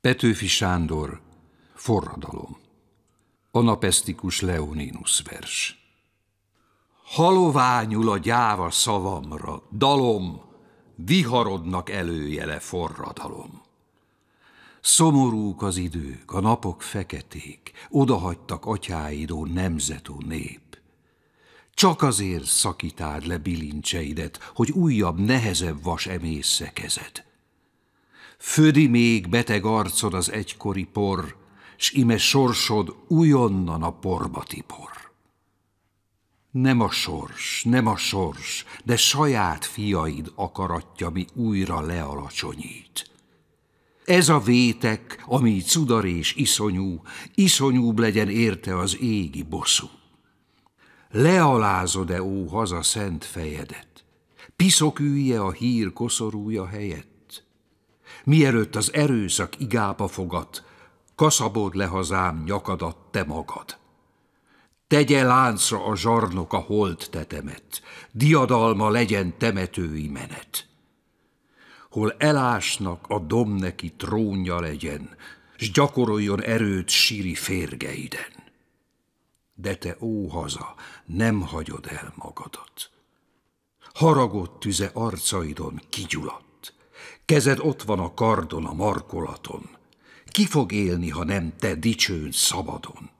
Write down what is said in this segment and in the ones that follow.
Petőfi Sándor, Forradalom. Anapesztikus Leoninus vers. Haloványul a gyáva szavamra, dalom, viharodnak előjele forradalom. Szomorúk az idők, a napok feketék, odahagytak atyáidó nemzetú nép. Csak azért szakítád le bilincseidet, hogy újabb, nehezebb vas emészsze kezed. Födi még beteg arcod az egykori por, S ime sorsod újonnan a porba tipor. Nem a sors, nem a sors, de saját fiaid akaratja mi újra lealacsonyít. Ez a vétek, ami cudar és iszonyú, iszonyúbb legyen érte az égi bosszú. Lealázod-e, ó haza szent fejedet? Piszok ülje a hír koszorúja helyet? Mielőtt az erőszak igába fogad, kaszabod le hazám nyakadat te magad. Tegye láncra a zsarnok a holt tetemet, diadalma legyen temetői menet. Hol elásnak a dom neki trónja legyen, s gyakoroljon erőt síri férgeiden. De te, ó haza, nem hagyod el magadat. Haragott tüze arcaidon kigyulat. Kezed ott van a kardon, a markolaton. Ki fog élni, ha nem te dicsőn szabadon?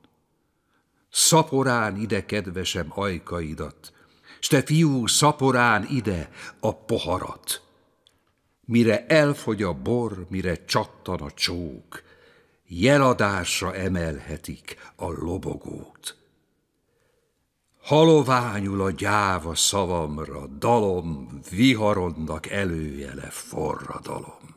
Szaporán ide, kedvesem, ajkaidat, s te fiú, szaporán ide a poharat. Mire elfogy a bor, mire csattan a csók, jeladásra emelhetik a lobogót haloványul a gyáva szavamra, dalom, viharodnak előjele forradalom.